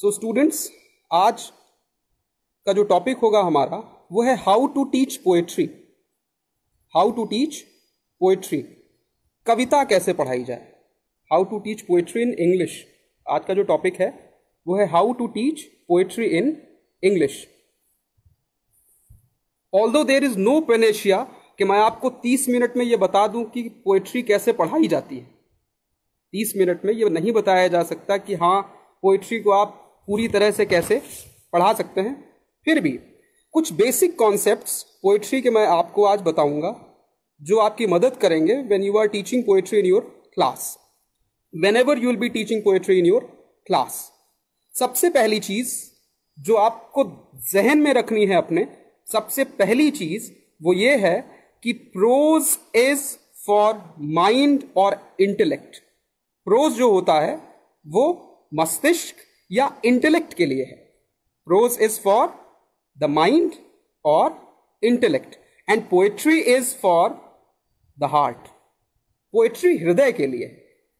सो so, students आज का जो टॉपिक होगा हमारा वो है how to teach poetry how to teach poetry कविता कैसे पढ़ाई जाए how to teach poetry in English आज का जो टॉपिक है वो है how to teach poetry in English although there is no Panacea कि मैं आपको तीस मिनट में ये बता दूं कि पोएट्री कैसे पढ़ाई जाती है तीस मिनट में ये नहीं बताया जा सकता कि हाँ पोएट्री को आप पूरी तरह से कैसे पढ़ा सकते हैं फिर भी कुछ बेसिक कॉन्सेप्ट्स पोइट्री के मैं आपको आज बताऊंगा जो आपकी मदद करेंगे when you are teaching poetry in your class whenever you will be teaching poetry in your class सबसे पहली चीज जो आपको जहन में रखनी है अपने सबसे पहली चीज वो ये है कि प्रोज इज फॉर माइंड और इंटेलेक्ट प्रोज जो होता है वो मस्तिष्क या इंटेलेक्ट के लिए है prose is for the mind और intellect and poetry is for the heart poetry हृदय के लिए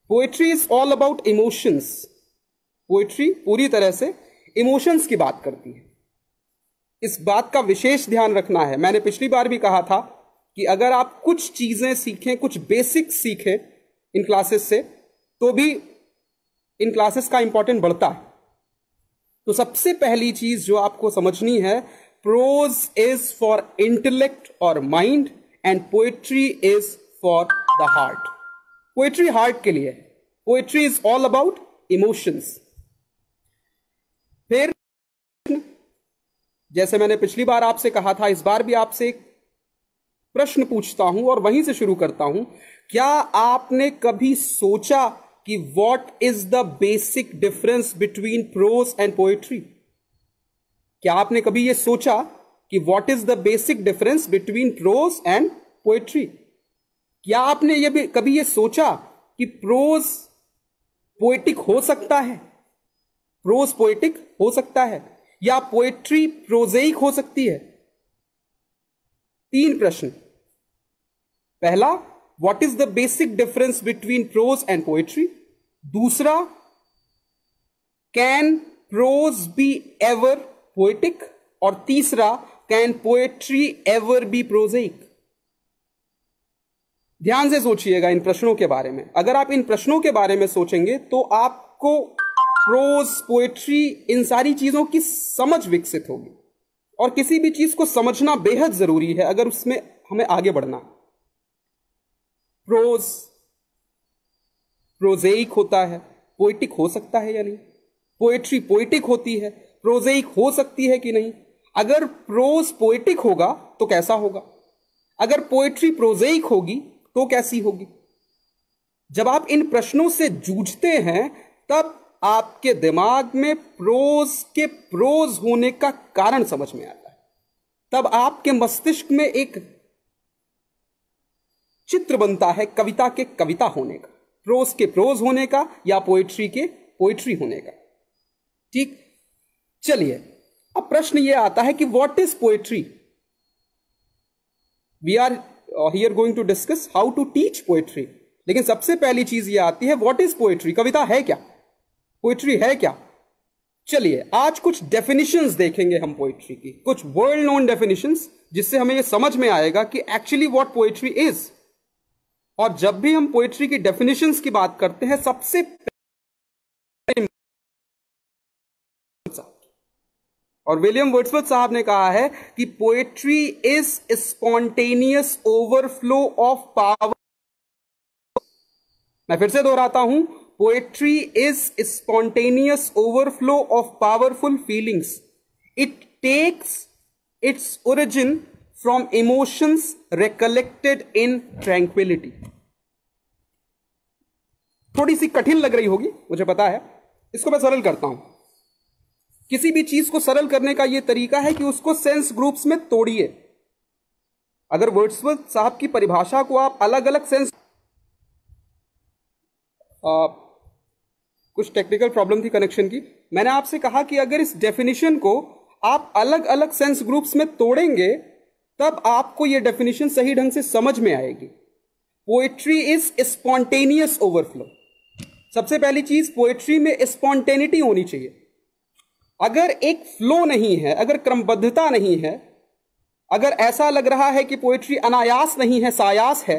poetry is all about emotions poetry पूरी तरह से इमोशंस की बात करती है इस बात का विशेष ध्यान रखना है मैंने पिछली बार भी कहा था कि अगर आप कुछ चीजें सीखें कुछ बेसिक सीखें इन क्लासेस से तो भी इन क्लासेस का इंपॉर्टेंट बढ़ता है तो सबसे पहली चीज जो आपको समझनी है प्रोज इज फॉर इंटेलेक्ट और mind and poetry is for the heart poetry heart के लिए poetry is all about emotions फिर जैसे मैंने पिछली बार आपसे कहा था इस बार भी आपसे प्रश्न पूछता हूं और वहीं से शुरू करता हूं क्या आपने कभी सोचा कि what is the basic difference between prose and poetry क्या आपने कभी यह सोचा कि what is the basic difference between prose and poetry क्या आपने ये भी कभी ये सोचा कि प्रोज पोएटिक हो सकता है प्रोज पोएटिक हो सकता है या पोएट्री प्रोजेक हो सकती है तीन प्रश्न पहला what is the basic difference between prose and poetry दूसरा can prose be ever poetic और तीसरा can poetry ever be prosaic ध्यान से सोचिएगा इन प्रश्नों के बारे में अगर आप इन प्रश्नों के बारे में सोचेंगे तो आपको प्रोज पोएट्री इन सारी चीजों की समझ विकसित होगी और किसी भी चीज को समझना बेहद जरूरी है अगर उसमें हमें आगे बढ़ना है प्रोज प्रोजेक होता है पोइटिक हो सकता है या नहीं पोएट्री पोइटिक होती है प्रोजेक हो सकती है कि नहीं अगर प्रोज पोइटिक होगा तो कैसा होगा अगर पोएट्री प्रोजेक होगी तो कैसी होगी जब आप इन प्रश्नों से जूझते हैं तब आपके दिमाग में प्रोज के प्रोज होने का कारण समझ में आता है तब आपके मस्तिष्क में एक चित्र बनता है कविता के कविता होने का प्रोज के प्रोज होने का या पोएट्री के पोएट्री होने का ठीक चलिए अब प्रश्न यह आता है कि what is poetry we are here going to discuss how to teach poetry लेकिन सबसे पहली चीज यह आती है व्हाट इज पोएट्री कविता है क्या पोएट्री है क्या चलिए आज कुछ डेफिनेशंस देखेंगे हम पोएट्री की कुछ वर्ल्ड नोन डेफिनेशंस जिससे हमें यह समझ में आएगा कि एक्चुअली व्हाट पोएट्री इज और जब भी हम पोएट्री की डेफिनेशन की बात करते हैं सबसे और विलियम वर्ड्सवर्थ साहब ने कहा है कि poetry is spontaneous overflow of power मैं फिर से दोहराता हूं poetry is spontaneous overflow of powerful feelings it takes its origin from emotions recollected in tranquility. थोड़ी सी कठिन लग रही होगी मुझे पता है इसको मैं सरल करता हूं किसी भी चीज को सरल करने का यह तरीका है कि उसको सेंस ग्रुप्स में तोड़िए अगर वर्ड्सवर्थ साहब की परिभाषा को आप अलग अलग सेंस आ, कुछ टेक्निकल प्रॉब्लम थी कनेक्शन की मैंने आपसे कहा कि अगर इस डेफिनेशन को आप अलग अलग सेंस ग्रुप्स में तोड़ेंगे तब आपको यह डेफिनेशन सही ढंग से समझ में आएगी पोएट्री इज स्पॉन्टेनियस ओवरफ्लो सबसे पहली चीज पोएट्री में स्पॉन्टेनिटी होनी चाहिए अगर एक फ्लो नहीं है अगर क्रमबद्धता नहीं है अगर ऐसा लग रहा है कि पोएट्री अनायास नहीं है सायास है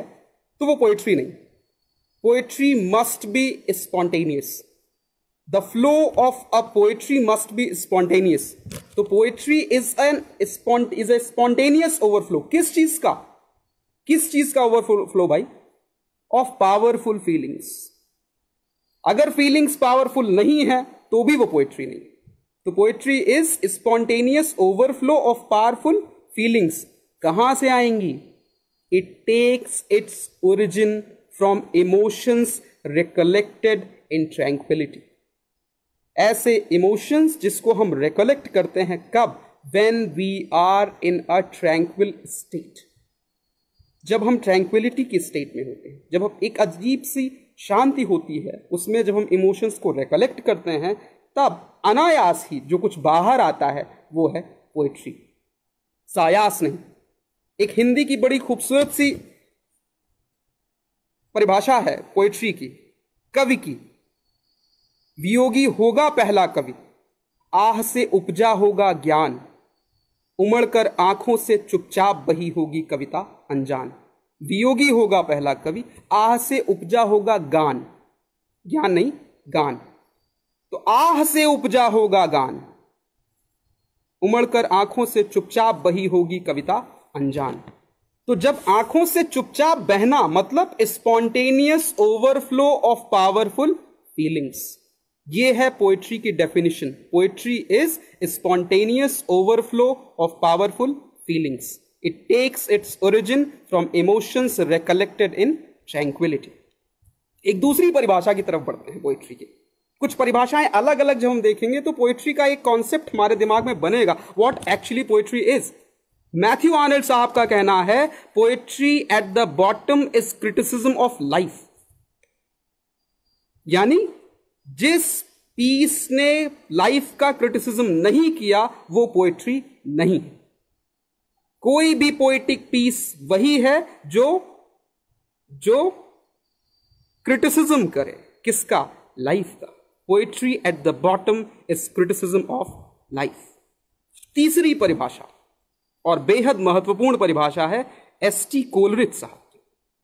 तो वो पोएट्री नहीं poetry must be spontaneous the flow of a poetry must be spontaneous तो poetry is an is a spontaneous overflow किस चीज का किस चीज का ओवरफ्लो भाई ऑफ पावरफुल फीलिंग्स अगर फीलिंग्स पावरफुल नहीं है तो भी वो पोएट्री नहीं तो poetry is spontaneous overflow of powerful feelings कहां से आएंगी it takes its origin from emotions recollected in tranquility ऐसे इमोशंस जिसको हम रिकोलेक्ट करते हैं कब when we are in a tranquil state जब हम ट्रैंक्विलिटी की स्टेट में होते हैं जब हम एक अजीब सी शांति होती है उसमें जब हम इमोशंस को रिकोलेक्ट करते हैं तब अनायास ही जो कुछ बाहर आता है वो है पोइट्री सायास नहीं एक हिंदी की बड़ी खूबसूरत सी परिभाषा है पोइट्री की कवि की वियोगी होगा पहला कवि आह से उपजा होगा ज्ञान उमड़कर आंखों से चुपचाप बही होगी कविता अनजान वियोगी होगा पहला कवि आह से उपजा होगा गान ज्ञान नहीं गान तो आह से उपजा होगा गान उमड़कर आंखों से चुपचाप बही होगी कविता अनजान तो जब आंखों से चुपचाप बहना मतलब spontaneous overflow of powerful feelings ये है पोएट्री की definition poetry is spontaneous overflow of powerful feelings it takes its origin from emotions recollected in tranquility एक दूसरी परिभाषा की तरफ बढ़ते हैं पोएट्री की कुछ परिभाषाएं अलग अलग जब हम देखेंगे तो पोएट्री का एक कॉन्सेप्ट हमारे दिमाग में बनेगा what actually poetry is Matthew Arnold साहब का कहना है poetry at the bottom is criticism of life यानी जिस पीस ने लाइफ का क्रिटिसिज्म नहीं किया वो पोएट्री नहीं है कोई भी पोएटिक पीस वही है जो जो क्रिटिसिज्म करे किसका लाइफ का poetry at the bottom is criticism of life तीसरी परिभाषा और बेहद महत्वपूर्ण परिभाषा है एस टी कोलरिथ साहब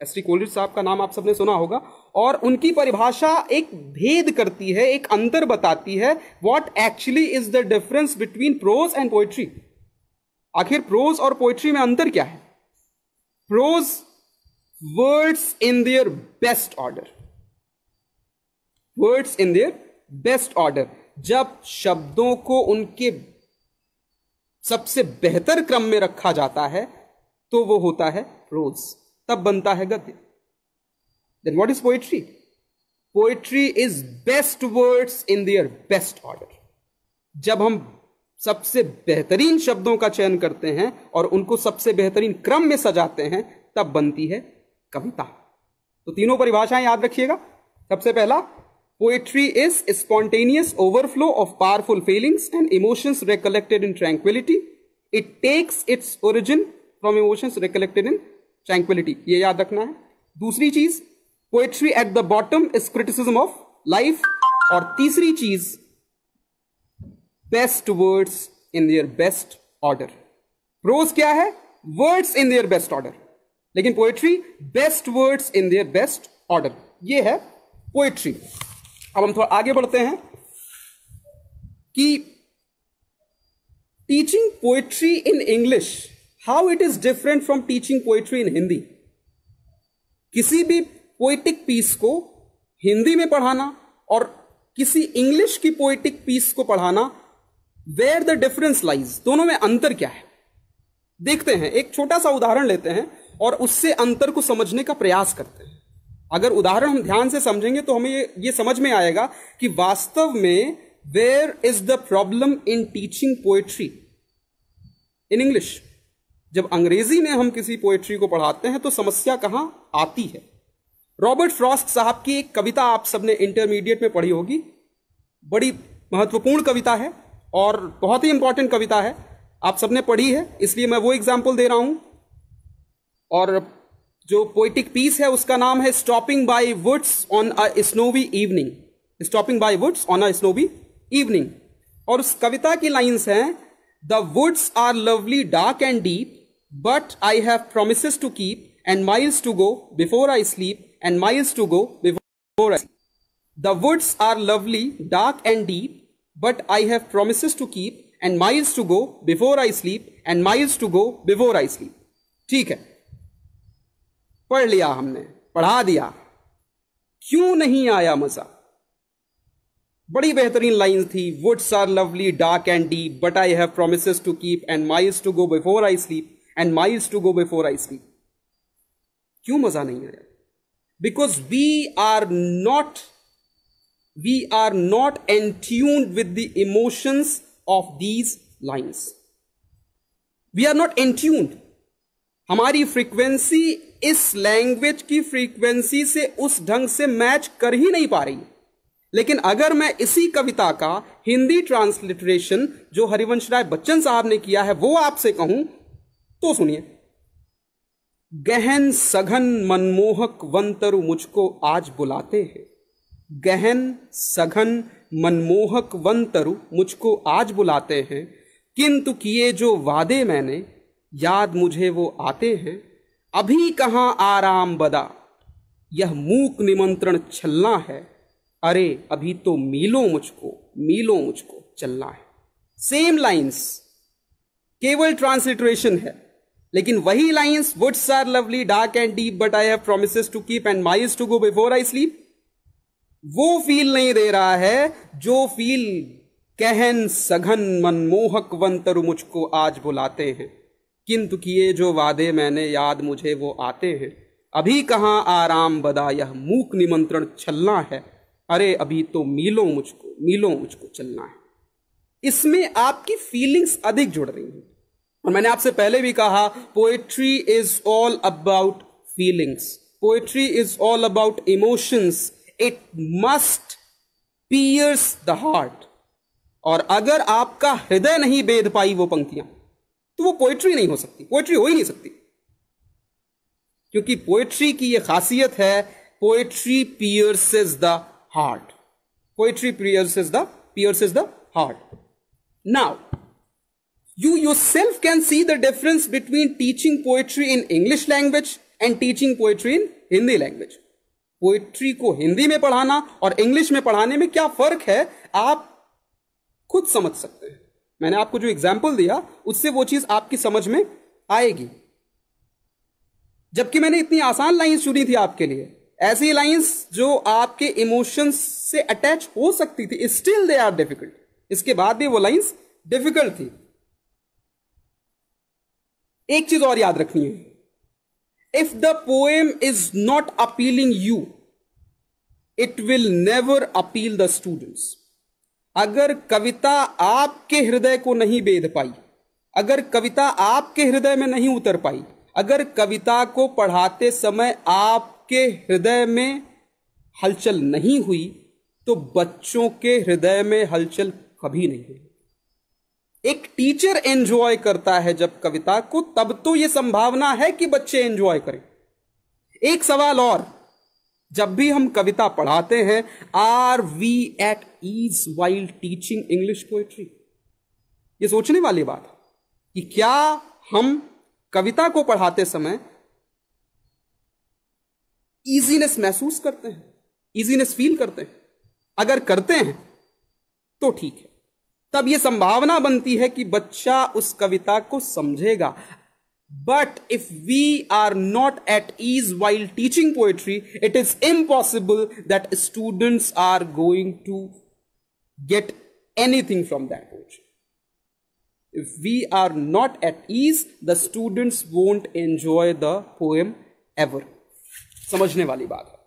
एस टी कोलिट साहब का नाम आप सबने सुना होगा और उनकी परिभाषा एक भेद करती है एक अंतर बताती है what actually is the difference between prose and poetry आखिर प्रोज और पोइट्री में अंतर क्या है prose words in their best order words in their best order जब शब्दों को उनके सबसे बेहतर क्रम में रखा जाता है तो वो होता है प्रोज तब बनता है गद्य then what is poetry poetry is best words in their best order जब हम सबसे बेहतरीन शब्दों का चयन करते हैं और उनको सबसे बेहतरीन क्रम में सजाते हैं तब बनती है कविता तो तीनों परिभाषाएं याद रखिएगा सबसे पहला poetry is spontaneous overflow of powerful feelings and emotions recollected in tranquility it takes its origin from emotions recollected in tranquility ये याद रखना है दूसरी चीज poetry at the bottom is criticism of life और तीसरी चीज best words in their best order prose क्या है words in their best order लेकिन poetry best words in their best order ये है पोएट्री अब हम थोड़ा आगे बढ़ते हैं कि teaching poetry in English how it is different from teaching poetry in Hindi किसी भी पोइटिक पीस को हिंदी में पढ़ाना और किसी इंग्लिश की पोइटिक पीस को पढ़ाना वेयर द डिफरेंस लाइज दोनों में अंतर क्या है देखते हैं एक छोटा सा उदाहरण लेते हैं और उससे अंतर को समझने का प्रयास करते हैं अगर उदाहरण हम ध्यान से समझेंगे तो हमें ये, ये समझ में आएगा कि वास्तव में where is the problem in teaching poetry in English जब अंग्रेजी में हम किसी पोएट्री को पढ़ाते हैं तो समस्या कहाँ आती है रॉबर्ट फ्रॉस्ट साहब की एक कविता आप सबने इंटरमीडिएट में पढ़ी होगी बड़ी महत्वपूर्ण कविता है और बहुत ही इंपॉर्टेंट कविता है आप सबने पढ़ी है इसलिए मैं वो एग्जाम्पल दे रहा हूं और जो पोइटिक पीस है उसका नाम है stopping by woods on a snowy evening stopping by woods on a snowy evening और उस कविता की लाइंस हैं the woods are lovely dark and deep But I have promises to keep and miles to go before I sleep and miles to go before I sleep. The woods are lovely, dark and deep, but I have promises to keep and miles to go before I sleep and miles to go before I sleep. ठीक है पढ़ लिया हमने पढ़ा दिया क्यों नहीं आया मजा बड़ी बेहतरीन लाइन थी woods are lovely dark and deep but I have promise to keep and miles to go before I sleep and miles to go before I sleep क्यों मजा नहीं आया because we are not we are not attuned with the emotions of these lines we are not attuned हमारी frequency इस language की frequency से उस ढंग से मैच कर ही नहीं पा रही लेकिन अगर मैं इसी कविता का हिंदी ट्रांसलिटरेशन जो हरिवंश राय बच्चन साहब ने किया है वो आपसे कहूं तो सुनिए गहन सघन मनमोहक वन तरु मुझको आज बुलाते हैं गहन सघन मनमोहक वन तरु मुझको आज बुलाते हैं किंतु किए जो वादे मैंने याद मुझे वो आते हैं अभी कहाँ आराम बदा यह मूक निमंत्रण छलना है अरे अभी तो मिलो मुझको मिलो मुझको चलना है सेम लाइंस केवल ट्रांसलिट्रेशन है लेकिन वही lines woods are lovely dark and deep but I have promise to keep and miles to go before I sleep वो फील नहीं दे रहा है जो फील कहन सघन मनमोहक वन तरु मुझको आज बुलाते हैं किंतु किए जो वादे मैंने याद मुझे वो आते हैं अभी कहाँ आराम बदा यह मूक निमंत्रण चलना है अरे अभी तो मिलो मुझको मिलो मुझको चलना है इसमें आपकी फीलिंग्स अधिक जुड़ रही हैं और मैंने आपसे पहले भी कहा poetry is all about feelings poetry is all about emotions it must pierce the heart और अगर आपका हृदय नहीं बेद पाई वो पंक्तियां तो वो पोएट्री नहीं हो सकती पोएट्री हो ही नहीं सकती क्योंकि पोएट्री की ये खासियत है poetry pierce is the heart poetry pierce is the pierce is the heart now You yourself can see the difference between teaching poetry in English language and teaching poetry in Hindi language. Poetry को हिंदी में पढ़ाना और English में पढ़ाने में क्या फर्क है आप खुद समझ सकते हैं मैंने आपको जो एग्जाम्पल दिया उससे वो चीज आपकी समझ में आएगी जबकि मैंने इतनी आसान लाइंस चुनी थी आपके लिए ऐसी लाइंस जो आपके इमोशंस से अटैच हो सकती थी स्टिल दे आर डिफिकल्ट इसके बाद भी वो लाइंस डिफिकल्ट थी एक चीज और याद रखनी है if the poem is not appealing you it will never appeal the students अगर कविता आपके हृदय को नहीं बेध पाई अगर कविता आपके हृदय में नहीं उतर पाई अगर कविता को पढ़ाते समय आपके हृदय में हलचल नहीं हुई तो बच्चों के हृदय में हलचल कभी नहीं हुई एक टीचर एंजॉय करता है जब कविता को तब तो यह संभावना है कि बच्चे एंजॉय करें एक सवाल और जब भी हम कविता पढ़ाते हैं are we at ease while teaching English poetry ये सोचने वाली बात है कि क्या हम कविता को पढ़ाते समय इजीनेस महसूस करते हैं इजीनेस फील करते हैं अगर करते हैं तो ठीक है तब यह संभावना बनती है कि बच्चा उस कविता को समझेगा but if we are not at ease while teaching poetry it is impossible that students are going to get anything from that poetry If we are not at ease, the students won't enjoy the poem ever. समझने वाली बात है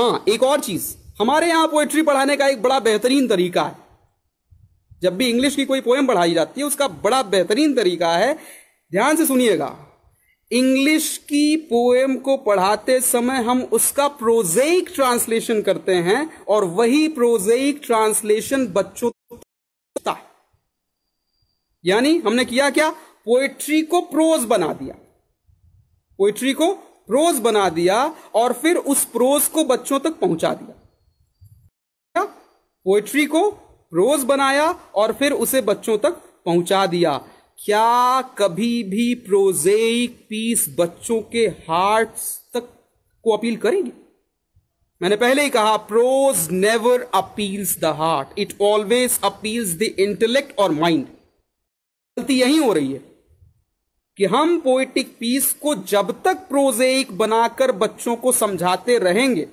हाँ एक और चीज हमारे यहां पोएट्री पढ़ाने का एक बड़ा बेहतरीन तरीका है जब भी इंग्लिश की कोई पोएम पढ़ाई जाती है उसका बड़ा बेहतरीन तरीका है ध्यान से सुनिएगा इंग्लिश की पोएम को पढ़ाते समय हम उसका प्रोजेक ट्रांसलेशन करते हैं और वही प्रोजेक ट्रांसलेशन बच्चों है यानी हमने किया क्या पोएट्री को प्रोज बना दिया पोएट्री को प्रोज बना दिया और फिर उस प्रोज को बच्चों तक पहुंचा दिया पोएट्री को रोज बनाया और फिर उसे बच्चों तक पहुंचा दिया क्या कभी भी प्रोजेक पीस बच्चों के हार्ट तक को अपील करेंगे मैंने पहले ही कहा prose never appeals the heart it always appeals the intellect और माइंड गलती यही हो रही है कि हम पोएटिक पीस को जब तक प्रोजेक बनाकर बच्चों को समझाते रहेंगे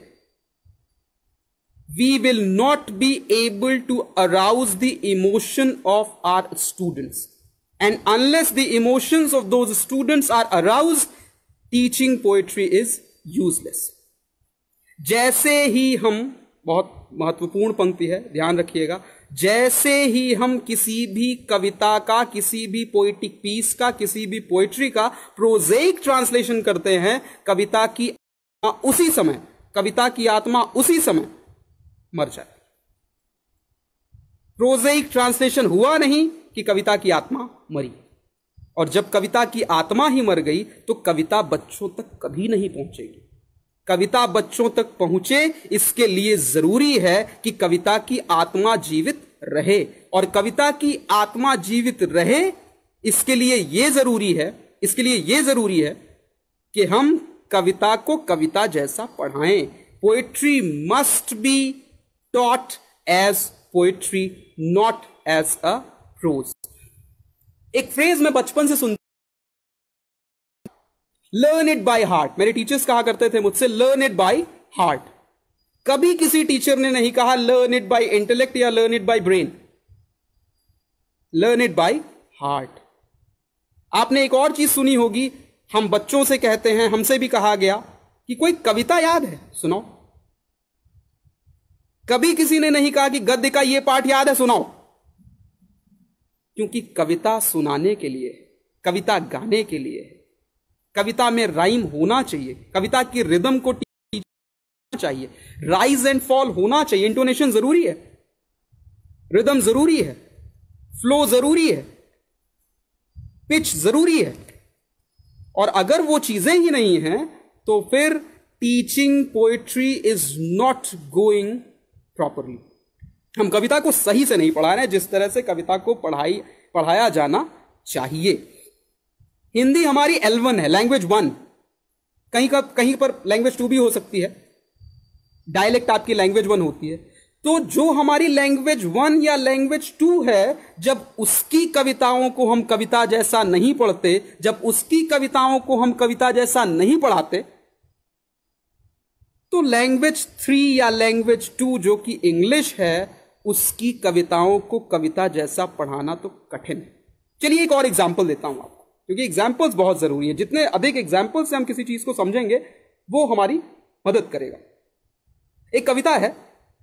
we will not be able to arouse the emotion of our students. And unless the emotions of those students are aroused, teaching poetry is useless. jaise hi hum bahut महत्वपूर्ण पंक्ति है ध्यान रखिएगा जैसे ही हम किसी भी कविता का किसी भी पोइटिक पीस का किसी भी पोइट्री का प्रोजेक ट्रांसलेशन करते हैं कविता की उसी समय कविता की आत्मा उसी समय मर जाए प्रोजेइक ट्रांसलेशन हुआ नहीं कि कविता की आत्मा मरी और जब कविता की आत्मा ही मर गई तो कविता बच्चों तक कभी नहीं पहुंचेगी कविता बच्चों तक पहुंचे इसके लिए जरूरी है कि कविता की आत्मा जीवित रहे और कविता की आत्मा जीवित रहे इसके लिए यह जरूरी है इसके लिए यह जरूरी है कि हम कविता को कविता जैसा पढ़ाएं poetry must be taught as poetry not as a prose एक फ्रेज मैं बचपन से सुन लर्न इट बाई हार्ट मेरे टीचर्स कहा करते थे मुझसे लर्न इट बाई हार्ट कभी किसी टीचर ने नहीं कहा लर्न इट बाई इंटेलेक्ट या learn it by brain learn it by heart आपने एक और चीज सुनी होगी हम बच्चों से कहते हैं हमसे भी कहा गया कि कोई कविता याद है सुनो कभी किसी ने नहीं कहा कि गद्य का यह पाठ याद है सुनाओ क्योंकि कविता सुनाने के लिए कविता गाने के लिए कविता में राइम होना चाहिए कविता की रिदम को चाहिए राइज एंड फॉल होना चाहिए इंटोनेशन जरूरी है रिदम जरूरी है फ्लो जरूरी है पिच जरूरी है और अगर वो चीजें ही नहीं हैं तो फिर teaching poetry is not going properly हम कविता को सही से नहीं पढ़ा रहे हैं जिस तरह से कविता को पढ़ाई पढ़ाया जाना चाहिए हिंदी हमारी एलवन है लैंग्वेज वन कहीं का कहीं पर लैंग्वेज टू भी हो सकती है डायलेक्ट आपकी लैंग्वेज वन होती है तो जो हमारी लैंग्वेज वन या लैंग्वेज टू है जब उसकी कविताओं को हम कविता जैसा नहीं पढ़ते जब उसकी कविताओं को हम कविता जैसा नहीं पढ़ाते तो लैंग्वेज थ्री या लैंग्वेज टू जो कि इंग्लिश है उसकी कविताओं को कविता जैसा पढ़ाना तो कठिन है चलिए एक और एग्जाम्पल देता हूं आपको क्योंकि एग्जाम्पल्स बहुत जरूरी है जितने अधिक एग्जाम्पल से हम किसी चीज को समझेंगे वो हमारी मदद करेगा एक कविता है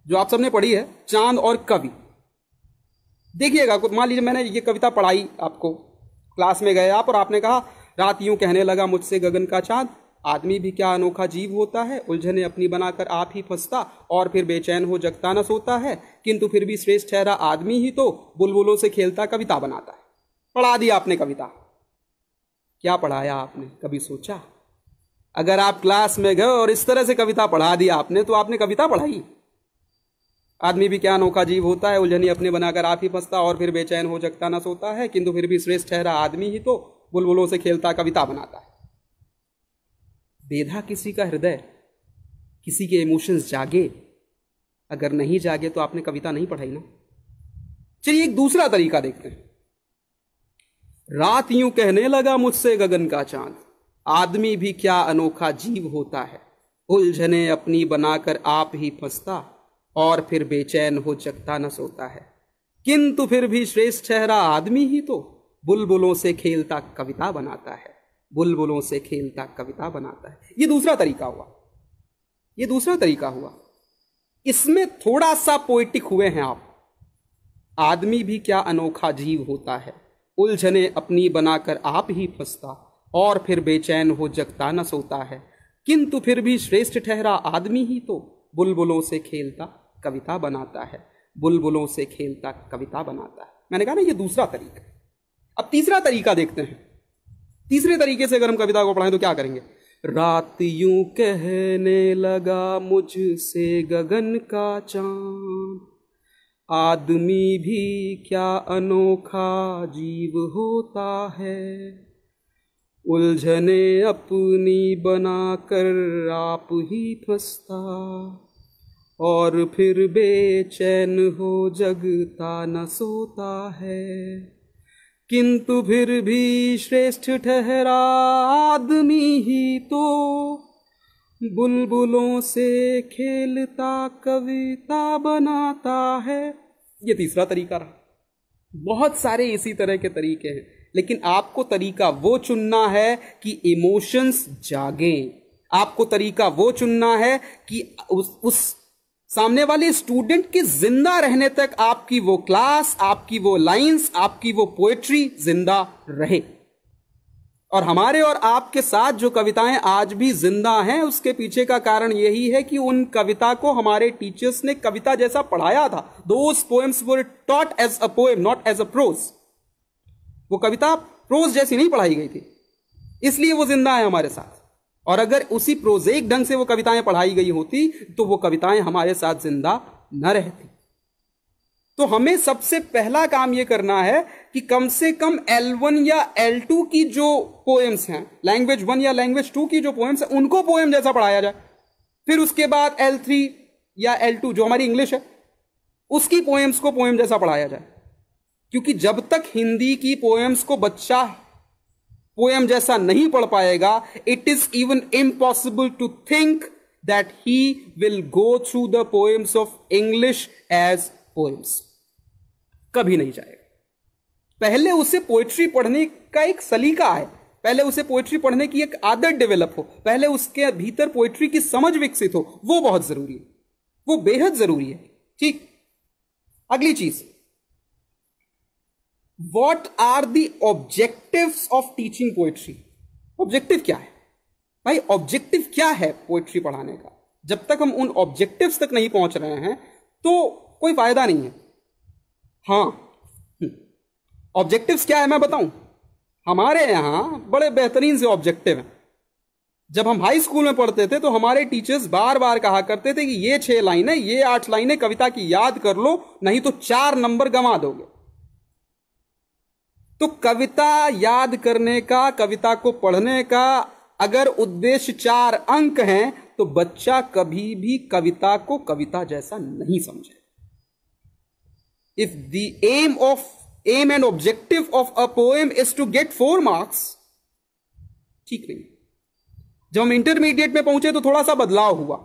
जो आप सबने पढ़ी है चांद और कवि देखिएगा मान लीजिए मैंने ये कविता पढ़ाई आपको क्लास में गए आप और आपने कहा रात यूं कहने लगा मुझसे गगन का चांद आदमी भी क्या अनोखा जीव होता है उलझने अपनी बनाकर आप ही फंसता और फिर बेचैन हो जगता न सोता है किंतु फिर भी श्रेष्ठ ठहरा आदमी ही तो बुलबुलों से खेलता कविता बनाता है पढ़ा दी आपने कविता क्या पढ़ाया आपने कभी सोचा अगर आप क्लास में गए और इस तरह से कविता पढ़ा दी आपने तो आपने कविता पढ़ाई आदमी भी क्या अनोखा जीव होता है उलझनी अपने बनाकर आप ही फंसता और फिर बेचैन हो जगता न सोता है किंतु फिर भी श्रेष्ठ ठहरा आदमी ही तो बुलबुलों से खेलता कविता बनाता है बेधा किसी का हृदय किसी के इमोशंस जागे अगर नहीं जागे तो आपने कविता नहीं पढ़ाई ना चलिए एक दूसरा तरीका देखते हैं रात यूं कहने लगा मुझसे गगन का चांद आदमी भी क्या अनोखा जीव होता है उलझने अपनी बनाकर आप ही फंसता और फिर बेचैन हो जगता न सोता है किंतु फिर भी श्रेष्ठ चेहरा आदमी ही तो बुलबुलों से खेलता कविता बनाता है बुलबुलों से खेलता कविता बनाता है ये दूसरा तरीका हुआ ये दूसरा तरीका हुआ इसमें थोड़ा सा पोइटिक हुए हैं आप आदमी भी क्या अनोखा जीव होता है उलझने अपनी बनाकर आप ही फंसता और फिर बेचैन हो जगता न सोता है किंतु फिर भी श्रेष्ठ ठहरा आदमी ही तो बुलबुलों से खेलता कविता बनाता है बुलबुलों से खेलता कविता बनाता है मैंने कहा ना ये दूसरा तरीका अब तीसरा तरीका देखते हैं तीसरे तरीके से अगर हम कविता को पढ़ाएं तो क्या करेंगे रात यूं कहने लगा मुझसे गगन का चांद आदमी भी क्या अनोखा जीव होता है उलझने अपनी बना कर आप ही फंसता और फिर बेचैन हो जगता न सोता है किंतु फिर भी श्रेष्ठ ठहरा आदमी ही तो बुलबुलों से खेलता कविता बनाता है ये तीसरा तरीका रहा बहुत सारे इसी तरह के तरीके हैं लेकिन आपको तरीका वो चुनना है कि इमोशंस जागें आपको तरीका वो चुनना है कि उस उस सामने वाले स्टूडेंट के जिंदा रहने तक आपकी वो क्लास आपकी वो लाइंस आपकी वो पोएट्री जिंदा रहे और हमारे और आपके साथ जो कविताएं आज भी जिंदा हैं उसके पीछे का कारण यही है कि उन कविता को हमारे टीचर्स ने कविता जैसा पढ़ाया था those poems were taught as a poem not as a prose वो कविता प्रोज जैसी नहीं पढ़ाई गई थी इसलिए वो जिंदा है हमारे साथ और अगर उसी प्रोजेक ढंग से वो कविताएं पढ़ाई गई होती तो वो कविताएं हमारे साथ जिंदा न रहती तो हमें सबसे पहला काम ये करना है कि कम से कम L1 या L2 की जो पोएम्स हैं लैंग्वेज वन या लैंग्वेज टू की जो पोएम्स हैं उनको पोएम जैसा पढ़ाया जाए फिर उसके बाद L3 या L2 जो हमारी इंग्लिश है उसकी पोएम्स को पोएम जैसा पढ़ाया जाए क्योंकि जब तक हिंदी की पोएम्स को बच्चा पोएम जैसा नहीं पढ़ पाएगा it is even impossible to think that he will go through the poems of English as poems कभी नहीं जाएगा पहले उसे पोएट्री पढ़ने का एक सलीका है पहले उसे पोएट्री पढ़ने की एक आदत डेवलप हो पहले उसके भीतर पोएट्री की समझ विकसित हो वो बहुत जरूरी है वो बेहद जरूरी है ठीक अगली चीज what are the objective of teaching poetry objective क्या है भाई ऑब्जेक्टिव क्या है पोएट्री पढ़ाने का जब तक हम उन ऑब्जेक्टिव तक नहीं पहुंच रहे हैं तो कोई फायदा नहीं है हाँ ऑब्जेक्टिव क्या है मैं बताऊं हमारे यहां बड़े बेहतरीन से ऑब्जेक्टिव हैं जब हम हाई स्कूल में पढ़ते थे तो हमारे टीचर्स बार बार कहा करते थे कि ये छह लाइनें ये आठ लाइनें कविता की याद कर लो नहीं तो चार नंबर गंवा दोगे तो कविता याद करने का कविता को पढ़ने का अगर उद्देश्य चार अंक हैं तो बच्चा कभी भी कविता को कविता जैसा नहीं समझे if the aim of aim and objective of a poem is to get four marks ठीक नहीं जब हम इंटरमीडिएट में पहुंचे तो थोड़ा सा बदलाव हुआ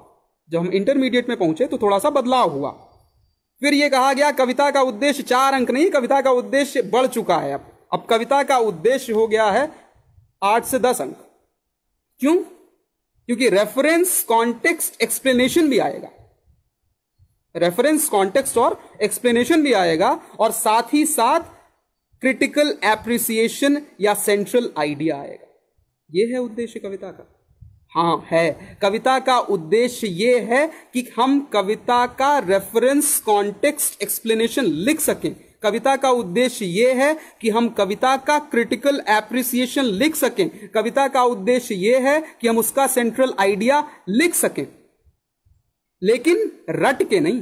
जब हम इंटरमीडिएट में पहुंचे तो थोड़ा सा बदलाव हुआ फिर यह कहा गया कविता का उद्देश्य चार अंक नहीं कविता का उद्देश्य बढ़ चुका है अब अब कविता का उद्देश्य हो गया है आठ से दस अंक क्यों क्योंकि रेफरेंस कॉन्टेक्स्ट एक्सप्लेनेशन भी आएगा रेफरेंस कॉन्टेक्स्ट और एक्सप्लेनेशन भी आएगा और साथ ही साथ क्रिटिकल एप्रिसिएशन या सेंट्रल आइडिया आएगा यह है उद्देश्य कविता का हां है कविता का उद्देश्य यह है कि हम कविता का रेफरेंस कॉन्टेक्स्ट एक्सप्लेनेशन लिख सकें कविता का उद्देश्य ये है कि हम कविता का क्रिटिकल एप्रिसिएशन लिख सकें कविता का उद्देश्य ये है कि हम उसका सेंट्रल आइडिया लिख सकें लेकिन रट के नहीं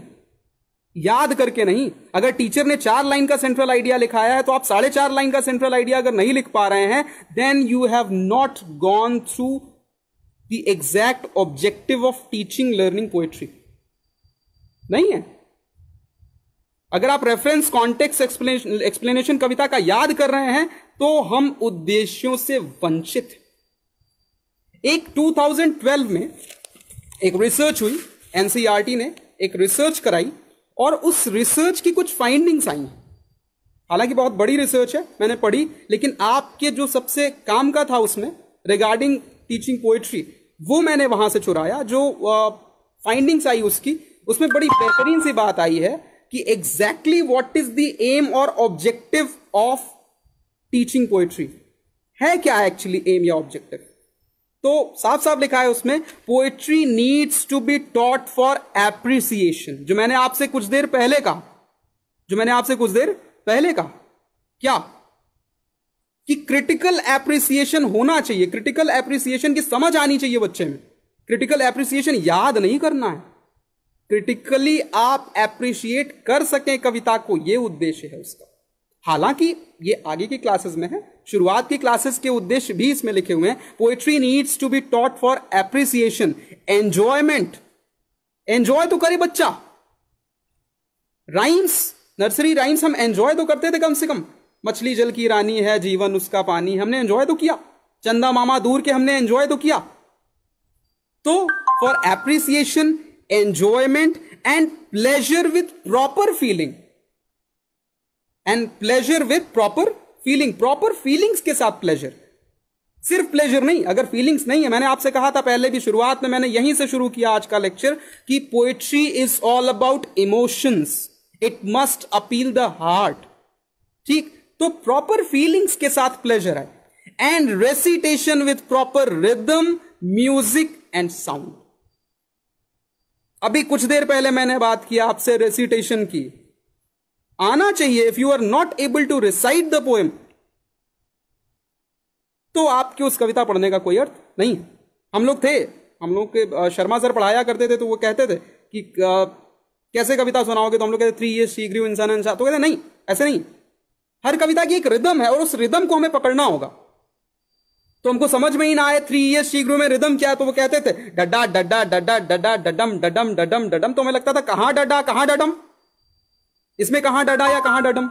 याद करके नहीं अगर टीचर ने चार लाइन का सेंट्रल आइडिया लिखाया है तो आप साढ़े चार लाइन का सेंट्रल आइडिया अगर नहीं लिख पा रहे हैं then you have not gone through the exact objective of teaching learning poetry नहीं है अगर आप रेफरेंस कॉन्टेक्स एक्सप्लेनेशन कविता का याद कर रहे हैं तो हम उद्देश्यों से वंचित एक 2012 में एक रिसर्च हुई एनसीईआरटी e ने एक रिसर्च कराई और उस रिसर्च की कुछ फाइंडिंग्स आई हालांकि बहुत बड़ी रिसर्च है मैंने पढ़ी लेकिन आपके जो सबसे काम का था उसमें रिगार्डिंग टीचिंग पोएट्री वो मैंने वहां से चुराया जो फाइंडिंग्स आई उसकी उसमें बड़ी बेहतरीन सी बात आई है कि exactly what is the aim और ऑब्जेक्टिव ऑफ टीचिंग पोएट्री है क्या एक्चुअली एम या ऑब्जेक्टिव तो साफ साफ लिखा है उसमें poetry needs to be taught for appreciation जो मैंने आपसे कुछ देर पहले कहा जो मैंने आपसे कुछ देर पहले कहा क्या कि क्रिटिकल एप्रिसिएशन होना चाहिए क्रिटिकल एप्रिसिएशन की समझ आनी चाहिए बच्चे में क्रिटिकल एप्रिसिएशन याद नहीं करना है क्रिटिकली आप एप्रिशिएट कर सकें कविता को ये उद्देश्य है उसका हालांकि ये आगे की क्लासेस में है शुरुआत की क्लासेस के उद्देश्य भी इसमें लिखे हुए हैं poetry needs to be taught for appreciation enjoyment enjoy तो करे बच्चा राइम्स नर्सरी राइम्स हम एंजॉय तो करते थे कम से कम मछली जल की रानी है जीवन उसका पानी हमने एंजॉय तो किया चंदा मामा दूर के हमने एंजॉय तो किया तो for appreciation enjoyment and pleasure with proper feeling and pleasure with proper feeling proper feelings के साथ प्लेजर सिर्फ प्लेजर नहीं अगर फीलिंग्स नहीं है मैंने आपसे कहा था पहले भी शुरुआत में मैंने यहीं से शुरू किया आज का लेक्चर कि poetry is all about emotions it must appeal the heart ठीक तो प्रॉपर फीलिंग्स के साथ प्लेजर है and recitation with proper rhythm music and sound अभी कुछ देर पहले मैंने बात किया आपसे रेसिटेशन की आना चाहिए if you are not able to recite the poem तो आपकी उस कविता पढ़ने का कोई अर्थ नहीं हम लोग थे हम लोग के शर्मा सर पढ़ाया करते थे तो वो कहते थे कि कैसे कविता सुनाओगे तो हम लोग कहते थ्री ये शीघ्र इंसान इंसान तो कहते नहीं ऐसे नहीं हर कविता की एक रिदम है और उस रिदम को हमें पकड़ना होगा तो हमको समझ में ही ना आए थ्री ईयर्स शीघ्र में रिदम क्या है तो वो कहते थे डड्डा डड्डा डड्डा डड्डा डडम डडम डडम डडम तो हमें लगता था कहां डड्डा कहां डडम इसमें कहां डडा या कहां डडम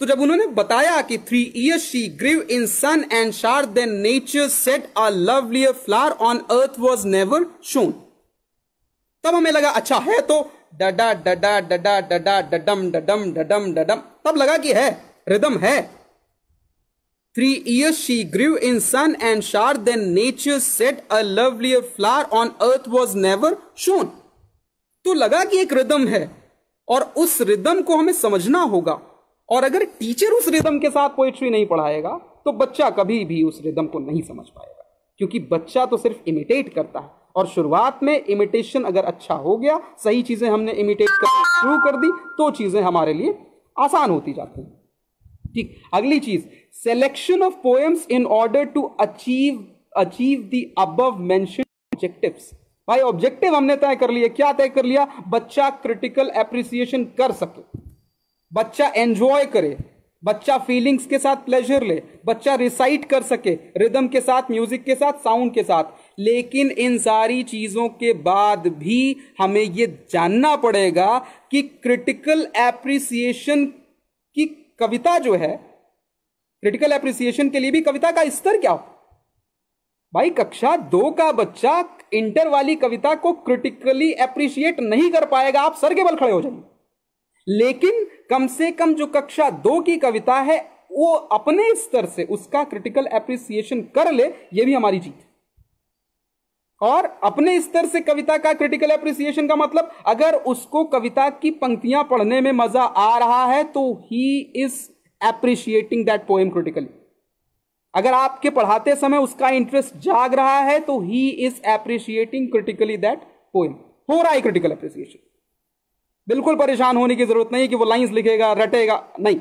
तो जब उन्होंने बताया कि three years she grew in sun and shower then nature set a lovely flower on earth was never sown तब हमें लगा अच्छा है तो डडा डडा डडा डडा डडम डडम डडम डडम तब लगा कि है रिदम है Three years she grew in sun and shower, then nature सेट a lovelier flower on earth was never shown. तो लगा कि एक रिदम है और उस रिदम को हमें समझना होगा और अगर टीचर उस रिदम के साथ पोइट्री नहीं पढ़ाएगा तो बच्चा कभी भी उस रिदम को नहीं समझ पाएगा क्योंकि बच्चा तो सिर्फ इमिटेट करता है और शुरुआत में इमिटेशन अगर अच्छा हो गया सही चीज़ें हमने इमिटेट करना शुरू कर दी तो चीज़ें हमारे लिए आसान होती जाती हैं ठीक अगली चीज selection of poems in order to achieve achieve the above mentioned objectives भाई ऑब्जेक्टिव हमने तय कर लिया क्या तय कर लिया बच्चा क्रिटिकल एप्रिसिएशन कर सके बच्चा एंजॉय करे बच्चा फीलिंग्स के साथ प्लेजर ले बच्चा रिसाइट कर सके रिदम के साथ म्यूजिक के साथ साउंड के साथ लेकिन इन सारी चीजों के बाद भी हमें यह जानना पड़ेगा कि क्रिटिकल एप्रिसिएशन कविता जो है क्रिटिकल एप्रिसिएशन के लिए भी कविता का स्तर क्या हो भाई कक्षा दो का बच्चा इंटर वाली कविता को क्रिटिकली एप्रिशिएट नहीं कर पाएगा आप सर के बल खड़े हो जाइए लेकिन कम से कम जो कक्षा दो की कविता है वो अपने स्तर से उसका क्रिटिकल एप्रिसिएशन कर ले ये भी हमारी जीत है और अपने स्तर से कविता का क्रिटिकल अप्रिसिएशन का मतलब अगर उसको कविता की पंक्तियां पढ़ने में मजा आ रहा है तो he is appreciating that poem critically अगर आपके पढ़ाते समय उसका इंटरेस्ट जाग रहा है तो he is appreciating critically that poem हो रहा है क्रिटिकल अप्रिसिएशन बिल्कुल परेशान होने की जरूरत नहीं कि वो लाइंस लिखेगा रटेगा नहीं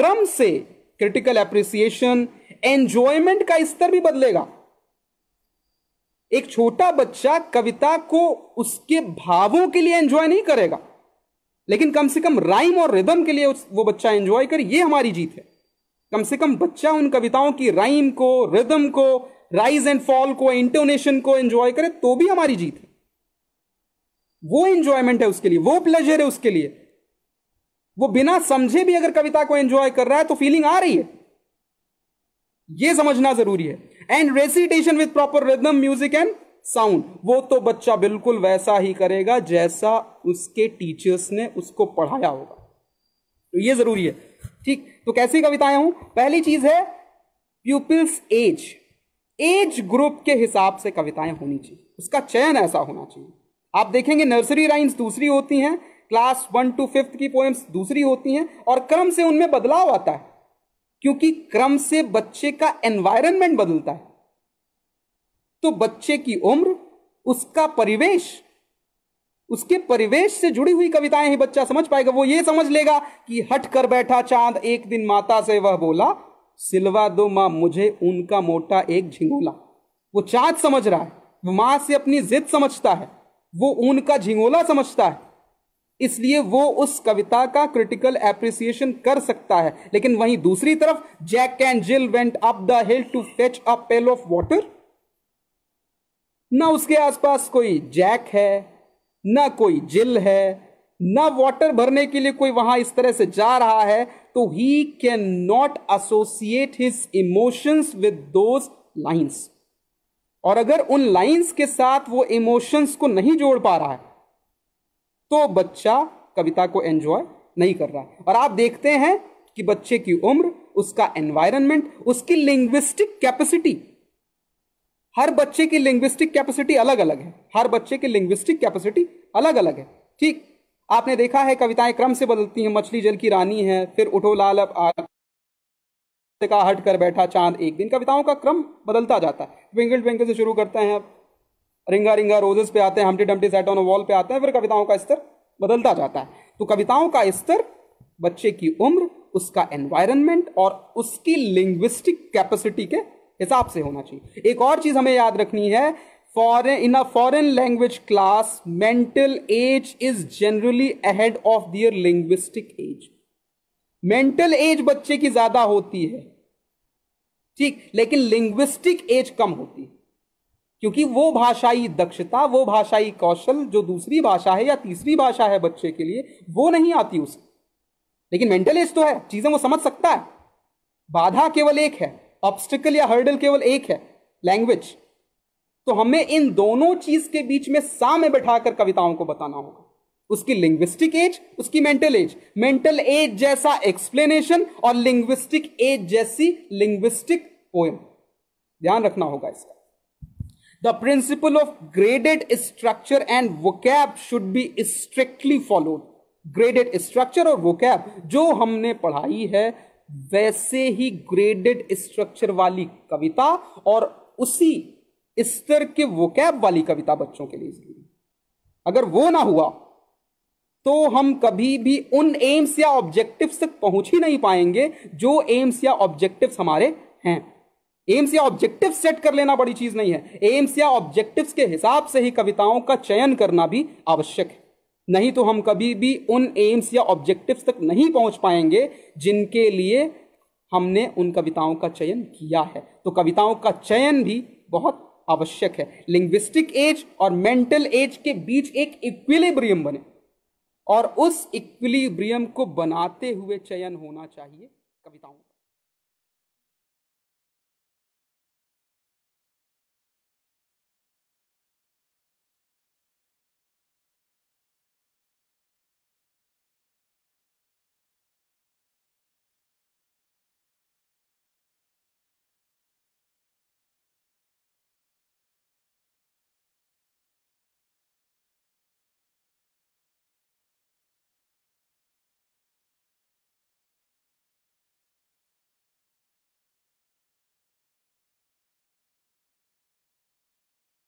क्रम से क्रिटिकल एप्रिसिएशन एंजॉयमेंट का स्तर भी बदलेगा एक छोटा बच्चा कविता को उसके भावों के लिए एंजॉय नहीं करेगा लेकिन कम से कम राइम और रिदम के लिए उस वो बच्चा एंजॉय करे ये हमारी जीत है कम से कम बच्चा उन कविताओं की राइम को रिदम को राइज एंड फॉल को इंटोनेशन को एंजॉय करे तो भी हमारी जीत है वो एंजॉयमेंट है उसके लिए वो प्लेजर है उसके लिए वो बिना समझे भी अगर कविता को एंजॉय कर रहा है तो फीलिंग आ रही है ये समझना जरूरी है and recitation with proper rhythm music and sound वो तो बच्चा बिल्कुल वैसा ही करेगा जैसा उसके टीचर्स ने उसको पढ़ाया होगा तो ये जरूरी है ठीक तो कैसी कविताएं हूं पहली चीज है प्यूपिल्स एज एज ग्रुप के हिसाब से कविताएं होनी चाहिए उसका चयन ऐसा होना चाहिए आप देखेंगे नर्सरी राइन्स दूसरी होती हैं क्लास वन टू फिफ्थ की पोएम्स दूसरी होती हैं और क्रम से उनमें बदलाव आता है क्योंकि क्रम से बच्चे का एनवायरनमेंट बदलता है तो बच्चे की उम्र उसका परिवेश उसके परिवेश से जुड़ी हुई कविताएं ही बच्चा समझ पाएगा वो ये समझ लेगा कि हट कर बैठा चांद एक दिन माता से वह बोला सिलवा दो माँ मुझे उनका मोटा एक झिंगोला वो चांद समझ रहा है वो माँ से अपनी जिद समझता है वो ऊन का झिंगोला समझता है इसलिए वो उस कविता का क्रिटिकल एप्रिसिएशन कर सकता है लेकिन वहीं दूसरी तरफ Jack and Jill went up the hill to fetch a pail of water ना उसके आसपास कोई जैक है ना कोई जिल है ना वाटर भरने के लिए कोई वहां इस तरह से जा रहा है तो he can not associate his emotions with those lines और अगर उन लाइंस के साथ वो इमोशंस को नहीं जोड़ पा रहा है तो बच्चा कविता को एंजॉय नहीं कर रहा है और आप देखते हैं कि बच्चे की उम्र उसका एनवायरनमेंट उसकी लिंग्विस्टिक कैपेसिटी हर बच्चे की लिंग्विस्टिक कैपेसिटी अलग अलग है हर बच्चे की लिंग्विस्टिक कैपेसिटी अलग अलग है ठीक आपने देखा है कविताएं क्रम से बदलती हैं मछली जल की रानी है फिर उठो लाल अब का हट कर बैठा चांद एक दिन कविताओं का क्रम बदलता जाता है ट्विंकल ट्विंकल से शुरू करते हैं रिंगा रिंगा रोजेस पे आते हैं Humpty Dumpty sat on wall पे आते हैं फिर कविताओं का स्तर बदलता जाता है तो कविताओं का स्तर बच्चे की उम्र उसका एनवायरनमेंट और उसकी लिंग्विस्टिक कैपेसिटी के हिसाब से होना चाहिए एक और चीज हमें याद रखनी है foreign in a foreign language class mental age is generally ahead of their linguistic age mental age बच्चे की ज्यादा होती है ठीक लेकिन लिंग्विस्टिक एज कम होती है क्योंकि वो भाषाई दक्षता वो भाषाई कौशल जो दूसरी भाषा है या तीसरी भाषा है बच्चे के लिए वो नहीं आती उसे लेकिन मेंटल एज तो है चीजें वो समझ सकता है बाधा केवल एक है ऑब्स्टिकल या हर्डल केवल एक है लैंग्वेज तो हमें इन दोनों चीज के बीच में सामे बैठाकर कविताओं को बताना होगा उसकी लिंग्विस्टिक एज उसकी मेंटल एज मेंटल एज जैसा एक्सप्लेनेशन और लिंग्विस्टिक एज जैसी लिंग्विस्टिक पोएम ध्यान रखना होगा इसका The principle of graded structure and vocab should be strictly followed. Graded structure और वोकैब जो हमने पढ़ाई है वैसे ही ग्रेडेड स्ट्रक्चर वाली कविता और उसी स्तर के वोकैब वाली कविता बच्चों के लिए जरूरी अगर वो ना हुआ तो हम कभी भी उन एम्स या ऑब्जेक्टिव्स तक पहुंच ही नहीं पाएंगे जो एम्स या ऑब्जेक्टिव्स हमारे हैं एम्स या ऑब्जेक्टिव सेट कर लेना बड़ी चीज नहीं है एम्स या ऑब्जेक्टिव्स के हिसाब से ही कविताओं का चयन करना भी आवश्यक है नहीं तो हम कभी भी उन एम्स या ऑब्जेक्टिव्स तक नहीं पहुंच पाएंगे जिनके लिए हमने उन कविताओं का चयन किया है तो कविताओं का चयन भी बहुत आवश्यक है लिंग्विस्टिक एज और मेंटल एज के बीच एक इक्विलिब्रियम बने और उस इक्विलिब्रियम को बनाते हुए चयन होना चाहिए कविताओं